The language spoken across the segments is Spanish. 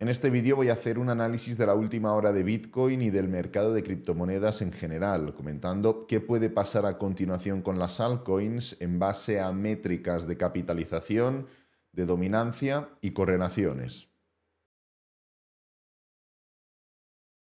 En este vídeo voy a hacer un análisis de la última hora de Bitcoin y del mercado de criptomonedas en general, comentando qué puede pasar a continuación con las altcoins en base a métricas de capitalización, de dominancia y correlaciones.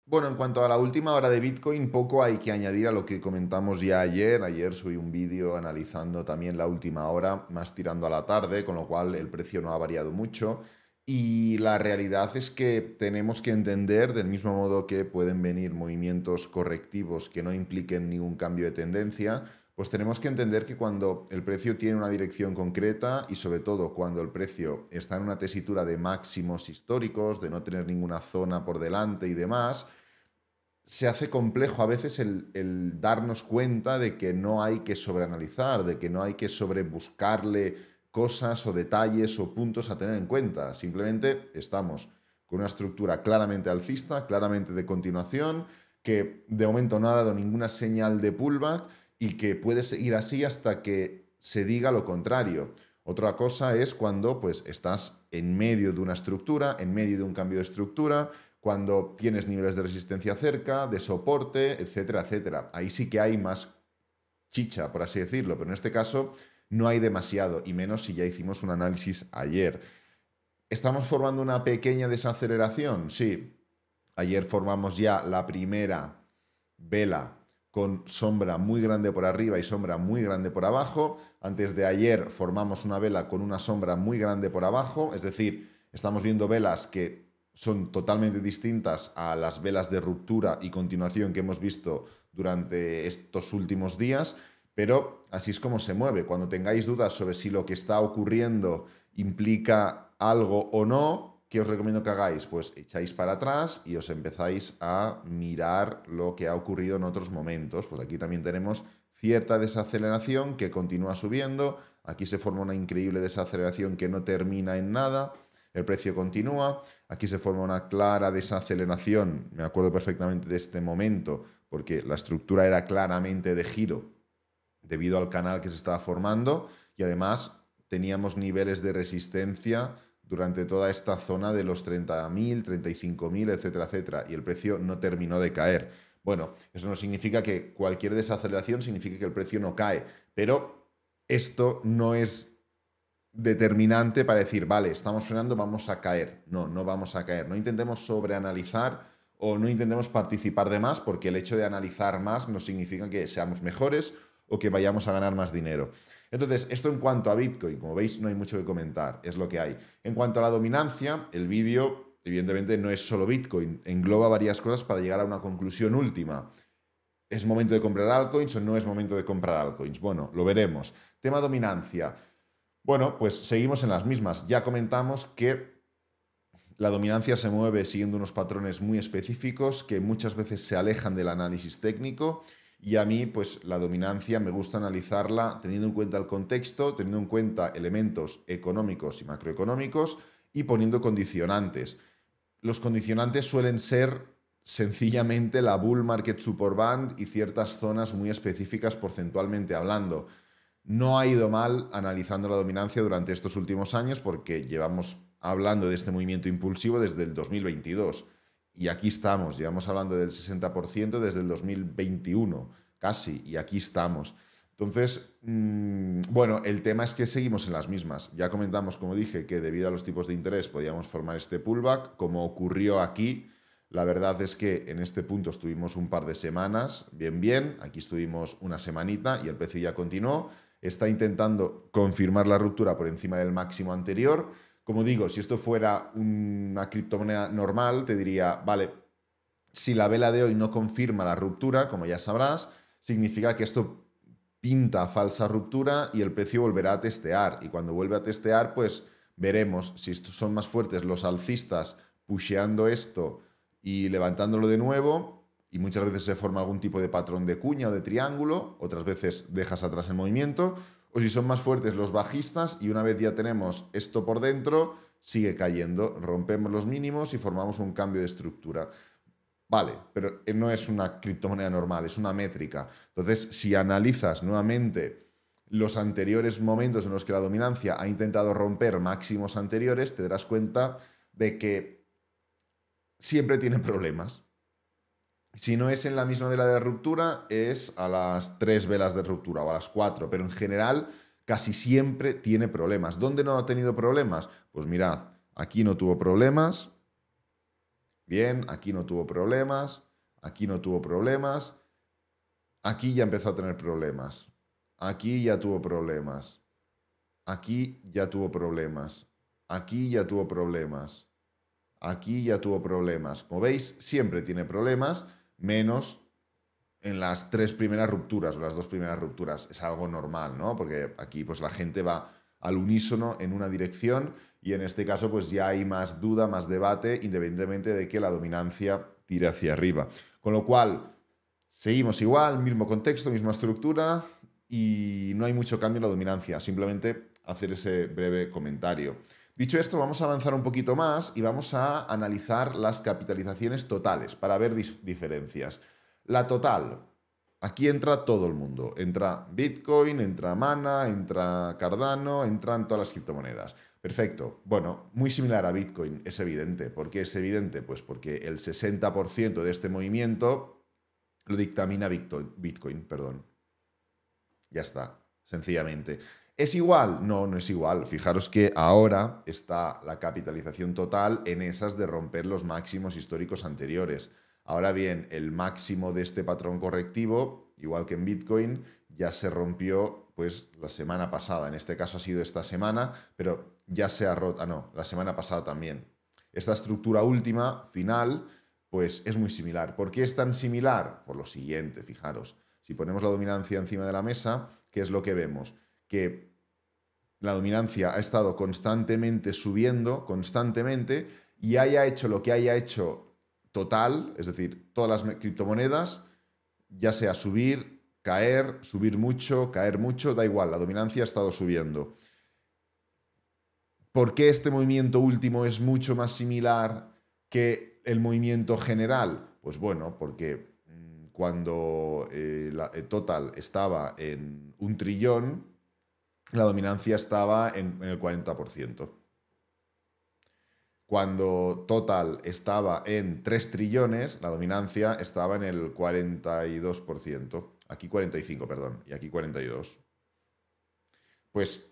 Bueno, en cuanto a la última hora de Bitcoin, poco hay que añadir a lo que comentamos ya ayer. Ayer subí un vídeo analizando también la última hora, más tirando a la tarde, con lo cual el precio no ha variado mucho. Y la realidad es que tenemos que entender, del mismo modo que pueden venir movimientos correctivos que no impliquen ningún cambio de tendencia, pues tenemos que entender que cuando el precio tiene una dirección concreta y sobre todo cuando el precio está en una tesitura de máximos históricos, de no tener ninguna zona por delante y demás, se hace complejo a veces el, darnos cuenta de que no hay que sobreanalizar, de que no hay que sobrebuscarle cosas o detalles o puntos a tener en cuenta. Simplemente estamos con una estructura claramente alcista, claramente de continuación, que de momento no ha dado ninguna señal de pullback y que puede seguir así hasta que se diga lo contrario. Otra cosa es cuando pues, estás en medio de una estructura, en medio de un cambio de estructura, cuando tienes niveles de resistencia cerca, de soporte, etcétera, etcétera. Ahí sí que hay más chicha, por así decirlo, pero en este caso no hay demasiado, y menos si ya hicimos un análisis ayer. ¿Estamos formando una pequeña desaceleración? Sí. Ayer formamos ya la primera vela con sombra muy grande por arriba y sombra muy grande por abajo. Antes de ayer formamos una vela con una sombra muy grande por abajo, es decir, estamos viendo velas que son totalmente distintas a las velas de ruptura y continuación que hemos visto durante estos últimos días. Pero así es como se mueve. Cuando tengáis dudas sobre si lo que está ocurriendo implica algo o no, ¿qué os recomiendo que hagáis? Pues echáis para atrás y os empezáis a mirar lo que ha ocurrido en otros momentos. Pues aquí también tenemos cierta desaceleración que continúa subiendo. Aquí se forma una increíble desaceleración que no termina en nada. El precio continúa. Aquí se forma una clara desaceleración. Me acuerdo perfectamente de este momento porque la estructura era claramente de giro debido al canal que se estaba formando y además teníamos niveles de resistencia durante toda esta zona de los 30.000, 35.000, etcétera, etcétera, y el precio no terminó de caer. Bueno, eso no significa que cualquier desaceleración signifique que el precio no cae, pero esto no es determinante para decir, vale, estamos frenando, vamos a caer. No, no vamos a caer. No intentemos sobreanalizar o no intentemos participar de más, porque el hecho de analizar más no significa que seamos mejores o que vayamos a ganar más dinero. Entonces, esto en cuanto a Bitcoin, como veis, no hay mucho que comentar, es lo que hay. En cuanto a la dominancia, el vídeo, evidentemente, no es solo Bitcoin, engloba varias cosas para llegar a una conclusión última. ¿Es momento de comprar altcoins o no es momento de comprar altcoins? Bueno, lo veremos. Tema dominancia. Bueno, pues seguimos en las mismas. Ya comentamos que la dominancia se mueve siguiendo unos patrones muy específicos que muchas veces se alejan del análisis técnico y a mí, pues la dominancia me gusta analizarla teniendo en cuenta el contexto, teniendo en cuenta elementos económicos y macroeconómicos y poniendo condicionantes. Los condicionantes suelen ser sencillamente la bull market band y ciertas zonas muy específicas porcentualmente hablando. No ha ido mal analizando la dominancia durante estos últimos años porque llevamos hablando de este movimiento impulsivo desde el 2022 y aquí estamos, llevamos hablando del 60% desde el 2021, casi, y aquí estamos. Entonces, mm, bueno, el tema es que seguimos en las mismas. Ya comentamos, como dije, que debido a los tipos de interés podíamos formar este pullback, como ocurrió aquí. La verdad es que en este punto estuvimos un par de semanas, bien, bien, aquí estuvimos una semanita y el precio ya continuó. Está intentando confirmar la ruptura por encima del máximo anterior como digo, si esto fuera una criptomoneda normal, te diría, vale, si la vela de hoy no confirma la ruptura, como ya sabrás, significa que esto pinta falsa ruptura y el precio volverá a testear. Y cuando vuelve a testear, pues veremos si son más fuertes los alcistas pusheando esto y levantándolo de nuevo. Y muchas veces se forma algún tipo de patrón de cuña o de triángulo, otras veces dejas atrás el movimiento, pues si son más fuertes los bajistas y una vez ya tenemos esto por dentro, sigue cayendo, rompemos los mínimos y formamos un cambio de estructura. Vale, pero eh, no es una criptomoneda normal, es una métrica. Entonces, si analizas nuevamente los anteriores momentos en los que la dominancia ha intentado romper máximos anteriores, te darás cuenta de que siempre tiene problemas. Si no es en la misma vela de la ruptura, es a las tres velas de ruptura o a las cuatro, pero en general casi siempre tiene problemas. ¿Dónde no ha tenido problemas? Pues mirad, aquí no tuvo problemas, bien, aquí no tuvo problemas, aquí no tuvo problemas, aquí ya empezó a tener problemas, aquí ya tuvo problemas, aquí ya tuvo problemas, aquí ya tuvo problemas, aquí ya tuvo problemas. Como veis, siempre tiene problemas menos en las tres primeras rupturas o las dos primeras rupturas. Es algo normal, ¿no? Porque aquí pues la gente va al unísono en una dirección y en este caso pues ya hay más duda, más debate, independientemente de que la dominancia tire hacia arriba. Con lo cual, seguimos igual, mismo contexto, misma estructura y no hay mucho cambio en la dominancia, simplemente hacer ese breve comentario. Dicho esto, vamos a avanzar un poquito más y vamos a analizar las capitalizaciones totales para ver diferencias. La total, aquí entra todo el mundo. Entra Bitcoin, entra Mana, entra Cardano, entran todas las criptomonedas. Perfecto. Bueno, muy similar a Bitcoin, es evidente. ¿Por qué es evidente? Pues porque el 60% de este movimiento lo dictamina Bitcoin, perdón. Ya está, sencillamente. ¿Es igual? No, no es igual. Fijaros que ahora está la capitalización total en esas de romper los máximos históricos anteriores. Ahora bien, el máximo de este patrón correctivo, igual que en Bitcoin, ya se rompió pues la semana pasada. En este caso ha sido esta semana, pero ya se ha roto. Ah, no, la semana pasada también. Esta estructura última, final, pues es muy similar. ¿Por qué es tan similar? Por lo siguiente, fijaros. Si ponemos la dominancia encima de la mesa, ¿qué es lo que vemos? Que la dominancia ha estado constantemente subiendo, constantemente, y haya hecho lo que haya hecho total, es decir, todas las criptomonedas, ya sea subir, caer, subir mucho, caer mucho, da igual, la dominancia ha estado subiendo. ¿Por qué este movimiento último es mucho más similar que el movimiento general? Pues bueno, porque mm, cuando eh, la, eh, Total estaba en un trillón, la dominancia estaba en, el 40%. Cuando total estaba en 3 trillones, la dominancia estaba en el 42%. Aquí 45, perdón, y aquí 42. Pues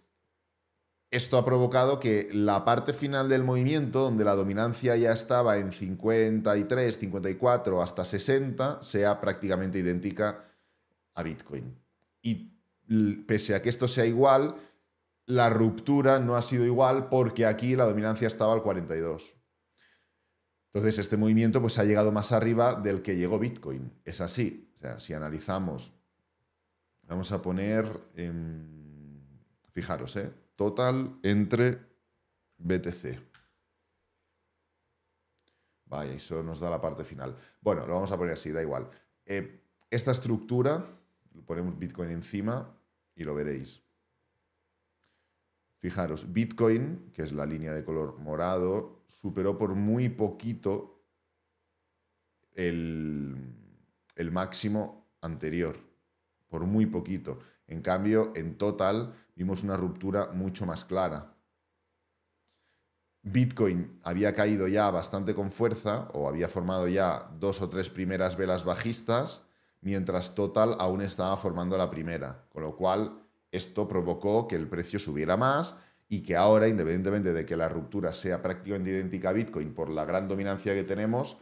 esto ha provocado que la parte final del movimiento, donde la dominancia ya estaba en 53, 54 hasta 60, sea prácticamente idéntica a Bitcoin. Y pese a que esto sea igual, la ruptura no ha sido igual porque aquí la dominancia estaba al 42. Entonces, este movimiento pues, ha llegado más arriba del que llegó Bitcoin. Es así. O sea, si analizamos, vamos a poner, fijaros, ¿eh? total entre BTC. Vaya, eso nos da la parte final. Bueno, lo vamos a poner así, da igual. Eh, esta estructura, ponemos Bitcoin encima, y lo veréis. Fijaros, Bitcoin, que es la línea de color morado, superó por muy poquito el, el máximo anterior, por muy poquito. En cambio, en total vimos una ruptura mucho más clara. Bitcoin había caído ya bastante con fuerza o había formado ya dos o tres primeras velas bajistas mientras Total aún estaba formando la primera, con lo cual esto provocó que el precio subiera más y que ahora, independientemente de que la ruptura sea prácticamente idéntica a Bitcoin por la gran dominancia que tenemos,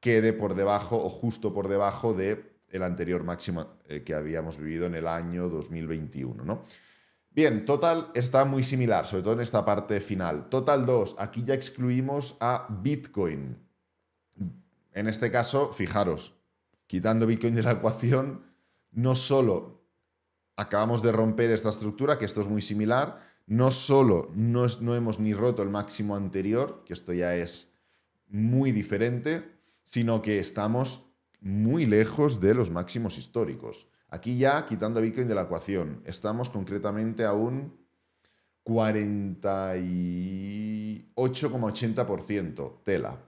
quede por debajo o justo por debajo de el anterior máximo eh, que habíamos vivido en el año 2021, Bien, Total está muy similar, sobre todo en esta parte final. Total 2, aquí ya excluimos a Bitcoin. En este caso, fijaros, quitando Bitcoin de la ecuación, no solo acabamos de romper esta estructura, que esto es muy similar, no solo no, no hemos ni roto el máximo anterior, que esto ya es muy diferente, sino que estamos muy lejos de los máximos históricos. Aquí ya, quitando Bitcoin de la ecuación, estamos concretamente a un 48,80% tela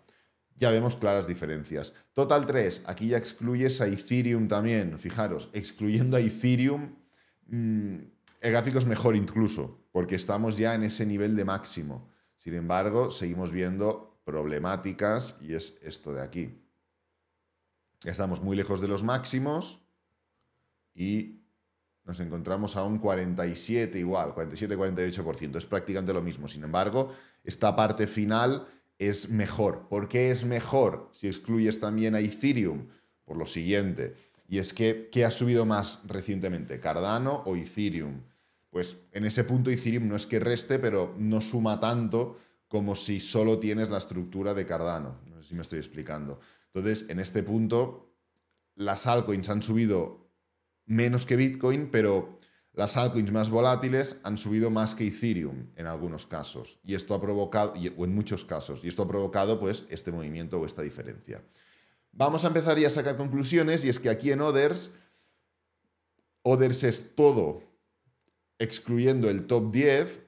ya vemos claras diferencias. Total 3, aquí ya excluyes a Ethereum también, fijaros, excluyendo a Ethereum, mm, el gráfico es mejor incluso, porque estamos ya en ese nivel de máximo. Sin embargo, seguimos viendo problemáticas y es esto de aquí. estamos muy lejos de los máximos y nos encontramos a un 47 igual, 47-48%. Es prácticamente lo mismo. Sin embargo, esta parte final es mejor. ¿Por qué es mejor si excluyes también a Ethereum? Por lo siguiente. Y es que, ¿qué ha subido más recientemente? ¿Cardano o Ethereum? Pues en ese punto Ethereum no es que reste, pero no suma tanto como si solo tienes la estructura de Cardano. No sé si me estoy explicando. Entonces, en este punto, las altcoins han subido menos que Bitcoin, pero las altcoins más volátiles han subido más que Ethereum en algunos casos, y esto ha provocado, o en muchos casos, y esto ha provocado pues, este movimiento o esta diferencia. Vamos a empezar ya a sacar conclusiones, y es que aquí en Others, Others es todo, excluyendo el top 10,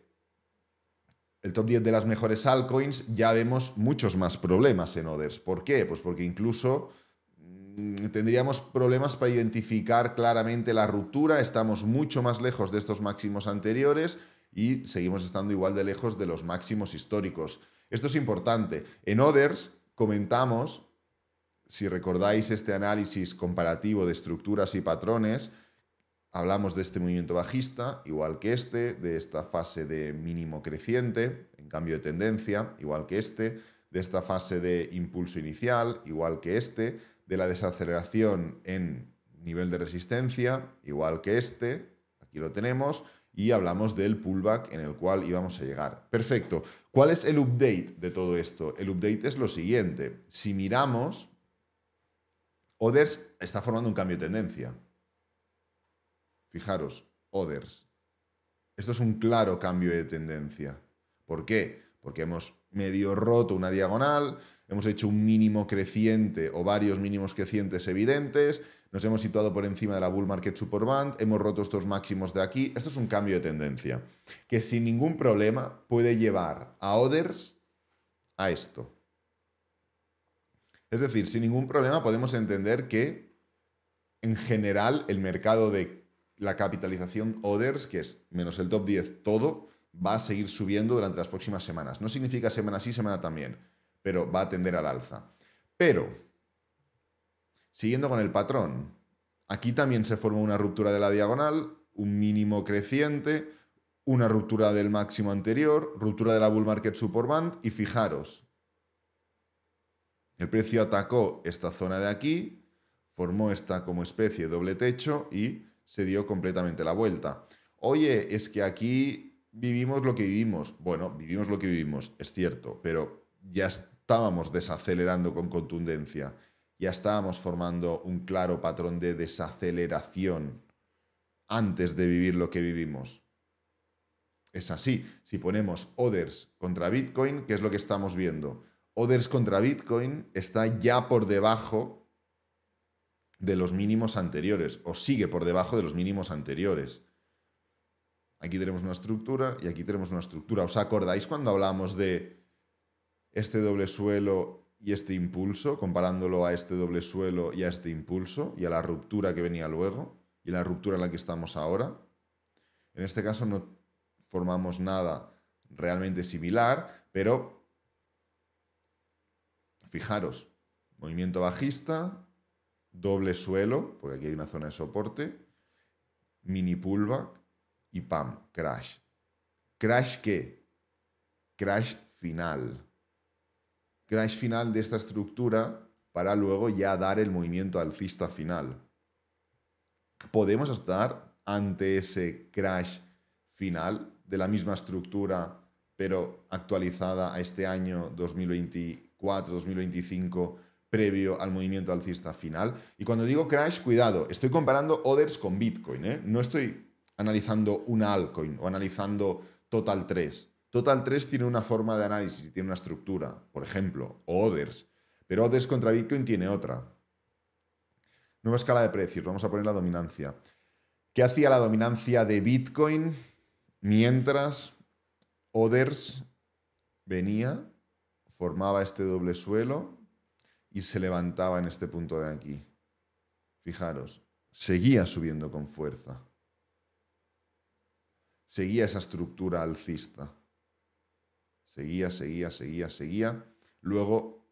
el top 10 de las mejores altcoins, ya vemos muchos más problemas en Others. ¿Por qué? Pues porque incluso Mm, tendríamos problemas para identificar claramente la ruptura, estamos mucho más lejos de estos máximos anteriores y seguimos estando igual de lejos de los máximos históricos. Esto es importante. En Others comentamos, si recordáis este análisis comparativo de estructuras y patrones, hablamos de este movimiento bajista, igual que este, de esta fase de mínimo creciente, en cambio de tendencia, igual que este, de esta fase de impulso inicial, igual que este, de la desaceleración en nivel de resistencia, igual que este, aquí lo tenemos, y hablamos del pullback en el cual íbamos a llegar. Perfecto. ¿Cuál es el update de todo esto? El update es lo siguiente. Si miramos, Others está formando un cambio de tendencia. Fijaros, Others. Esto es un claro cambio de tendencia. ¿Por qué? Porque hemos medio roto una diagonal, hemos hecho un mínimo creciente o varios mínimos crecientes evidentes, nos hemos situado por encima de la bull market superband, hemos roto estos máximos de aquí. Esto es un cambio de tendencia que sin ningún problema puede llevar a others a esto. Es decir, sin ningún problema podemos entender que en general el mercado de la capitalización others, que es menos el top 10 todo, va a seguir subiendo durante las próximas semanas. No significa semana sí, semana también, pero va a tender al alza. Pero, siguiendo con el patrón, aquí también se forma una ruptura de la diagonal, un mínimo creciente, una ruptura del máximo anterior, ruptura de la bull market support band y fijaros, el precio atacó esta zona de aquí, formó esta como especie de doble techo y se dio completamente la vuelta. Oye, es que aquí vivimos lo que vivimos. Bueno, vivimos lo que vivimos, es cierto, pero ya estábamos desacelerando con contundencia, ya estábamos formando un claro patrón de desaceleración antes de vivir lo que vivimos. Es así, si ponemos others contra Bitcoin, ¿qué es lo que estamos viendo? Others contra Bitcoin está ya por debajo de los mínimos anteriores, o sigue por debajo de los mínimos anteriores. Aquí tenemos una estructura y aquí tenemos una estructura. ¿Os acordáis cuando hablamos de este doble suelo y este impulso, comparándolo a este doble suelo y a este impulso y a la ruptura que venía luego y la ruptura en la que estamos ahora? En este caso no formamos nada realmente similar, pero fijaros, movimiento bajista, doble suelo, porque aquí hay una zona de soporte, mini pullback, y pam, crash. ¿Crash qué? Crash final. Crash final de esta estructura para luego ya dar el movimiento alcista final. Podemos estar ante ese crash final de la misma estructura, pero actualizada a este año 2024-2025 previo al movimiento alcista final. Y cuando digo crash, cuidado, estoy comparando others con Bitcoin. ¿eh? No estoy analizando una altcoin o analizando Total 3. Total 3 tiene una forma de análisis, tiene una estructura, por ejemplo, o Others, pero Others contra Bitcoin tiene otra. Nueva escala de precios, vamos a poner la dominancia. ¿Qué hacía la dominancia de Bitcoin mientras Others venía, formaba este doble suelo y se levantaba en este punto de aquí? Fijaros, seguía subiendo con fuerza seguía esa estructura alcista. Seguía, seguía, seguía, seguía. Luego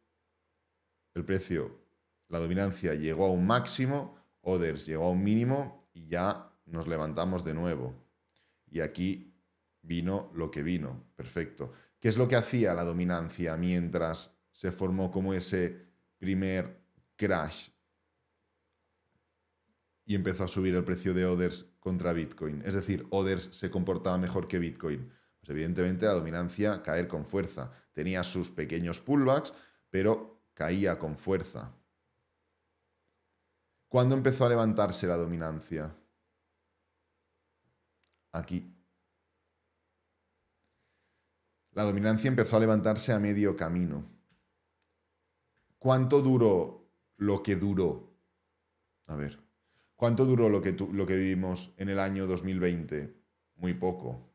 el precio, la dominancia llegó a un máximo, Others llegó a un mínimo y ya nos levantamos de nuevo. Y aquí vino lo que vino. Perfecto. ¿Qué es lo que hacía la dominancia mientras se formó como ese primer crash y empezó a subir el precio de Others contra Bitcoin. Es decir, Others se comportaba mejor que Bitcoin. Pues evidentemente la dominancia caer con fuerza. Tenía sus pequeños pullbacks, pero caía con fuerza. ¿Cuándo empezó a levantarse la dominancia? Aquí. La dominancia empezó a levantarse a medio camino. ¿Cuánto duró lo que duró? A ver. ¿Cuánto duró lo que, vivimos en el año 2020? Muy poco.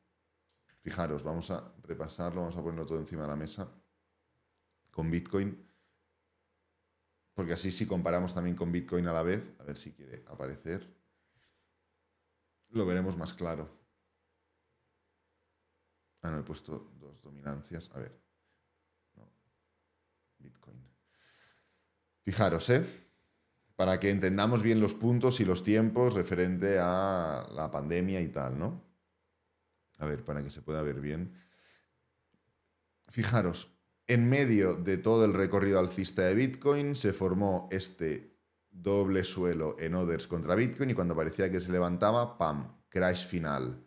Fijaros, vamos a repasarlo, vamos a ponerlo todo encima de la mesa con Bitcoin, porque así si comparamos también con Bitcoin a la vez, a ver si quiere aparecer, lo veremos más claro. Ah, no, he puesto dos dominancias. A ver. Bitcoin. Fijaros, ¿eh? para que entendamos bien los puntos y los tiempos referente a la pandemia y tal, ¿no? A ver, para que se pueda ver bien. Fijaros, en medio de todo el recorrido alcista de Bitcoin se formó este doble suelo en others contra Bitcoin y cuando parecía que se levantaba, ¡pam!, crash final,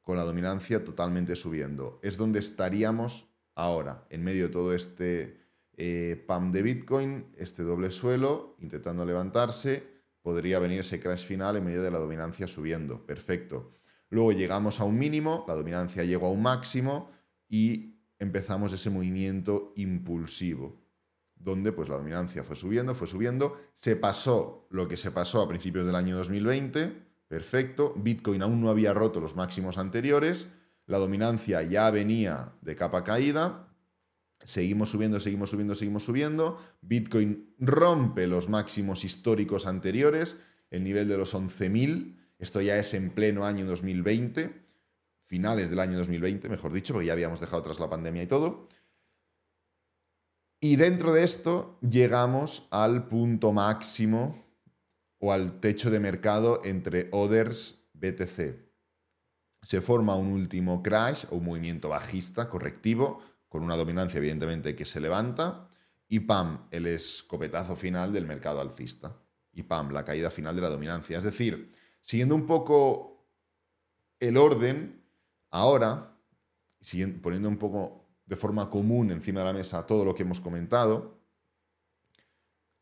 con la dominancia totalmente subiendo. Es donde estaríamos ahora, en medio de todo este eh, PAM de Bitcoin, este doble suelo, intentando levantarse, podría venir ese crash final en medio de la dominancia subiendo. Perfecto. Luego llegamos a un mínimo, la dominancia llegó a un máximo y empezamos ese movimiento impulsivo, donde pues la dominancia fue subiendo, fue subiendo, se pasó lo que se pasó a principios del año 2020, perfecto, Bitcoin aún no había roto los máximos anteriores, la dominancia ya venía de capa caída, Seguimos subiendo, seguimos subiendo, seguimos subiendo. Bitcoin rompe los máximos históricos anteriores, el nivel de los 11.000. Esto ya es en pleno año 2020, finales del año 2020, mejor dicho, porque ya habíamos dejado tras la pandemia y todo. Y dentro de esto llegamos al punto máximo o al techo de mercado entre Others BTC. Se forma un último crash o un movimiento bajista correctivo con una dominancia evidentemente que se levanta y pam, el escopetazo final del mercado alcista y pam, la caída final de la dominancia. Es decir, siguiendo un poco el orden, ahora, poniendo un poco de forma común encima de la mesa todo lo que hemos comentado,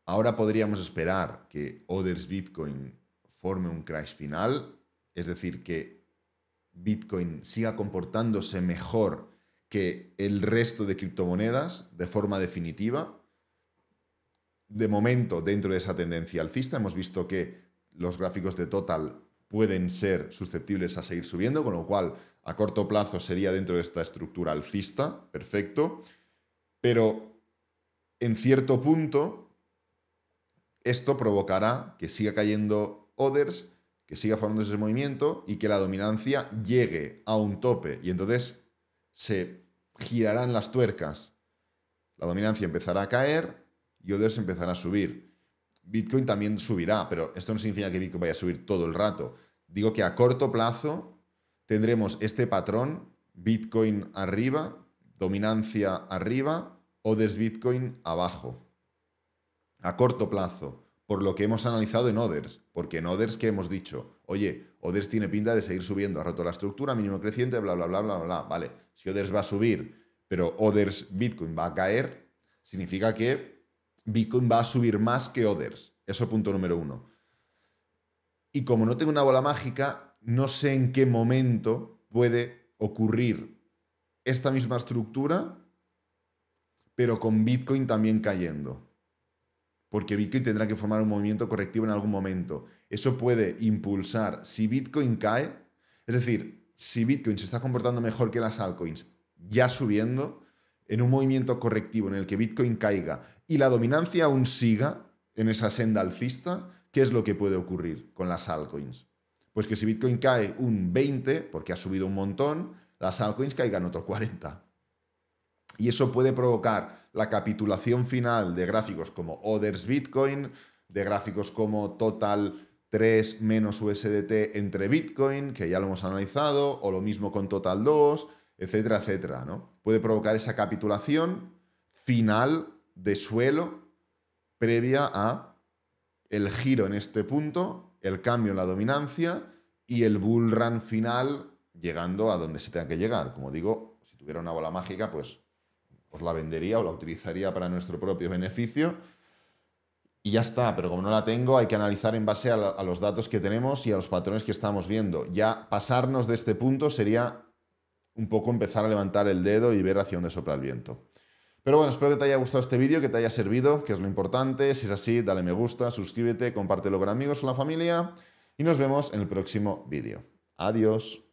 ahora podríamos esperar que Others Bitcoin forme un crash final, es decir, que Bitcoin siga comportándose mejor que el resto de criptomonedas, de forma definitiva, de momento, dentro de esa tendencia alcista, hemos visto que los gráficos de total pueden ser susceptibles a seguir subiendo, con lo cual a corto plazo sería dentro de esta estructura alcista, perfecto, pero en cierto punto esto provocará que siga cayendo others, que siga formando ese movimiento y que la dominancia llegue a un tope y entonces se girarán las tuercas. La dominancia empezará a caer y Others empezará a subir. Bitcoin también subirá, pero esto no significa que Bitcoin vaya a subir todo el rato. Digo que a corto plazo tendremos este patrón, Bitcoin arriba, dominancia arriba, Others Bitcoin abajo. A corto plazo, por lo que hemos analizado en Others, porque en Others que hemos dicho, oye, Oders tiene pinta de seguir subiendo, ha roto la estructura, mínimo creciente, bla, bla, bla, bla, bla, vale. Si Oders va a subir, pero Oders Bitcoin va a caer, significa que Bitcoin va a subir más que Oders. Eso punto número uno. Y como no tengo una bola mágica, no sé en qué momento puede ocurrir esta misma estructura, pero con Bitcoin también cayendo porque Bitcoin tendrá que formar un movimiento correctivo en algún momento. Eso puede impulsar, si Bitcoin cae, es decir, si Bitcoin se está comportando mejor que las altcoins, ya subiendo, en un movimiento correctivo en el que Bitcoin caiga y la dominancia aún siga en esa senda alcista, ¿qué es lo que puede ocurrir con las altcoins? Pues que si Bitcoin cae un 20, porque ha subido un montón, las altcoins caigan otro 40. Y eso puede provocar la capitulación final de gráficos como Others Bitcoin, de gráficos como Total 3 menos USDT entre Bitcoin, que ya lo hemos analizado, o lo mismo con Total 2, etcétera, etcétera. ¿no? Puede provocar esa capitulación final de suelo previa a el giro en este punto, el cambio en la dominancia y el bull run final llegando a donde se tenga que llegar. Como digo, si tuviera una bola mágica, pues os pues la vendería o la utilizaría para nuestro propio beneficio y ya está, pero como no la tengo hay que analizar en base a, los datos que tenemos y a los patrones que estamos viendo. Ya pasarnos de este punto sería un poco empezar a levantar el dedo y ver hacia dónde sopla el viento. Pero bueno, espero que te haya gustado este vídeo, que te haya servido, que es lo importante. Si es así, dale me gusta, suscríbete, compártelo con amigos o la familia y nos vemos en el próximo vídeo. Adiós.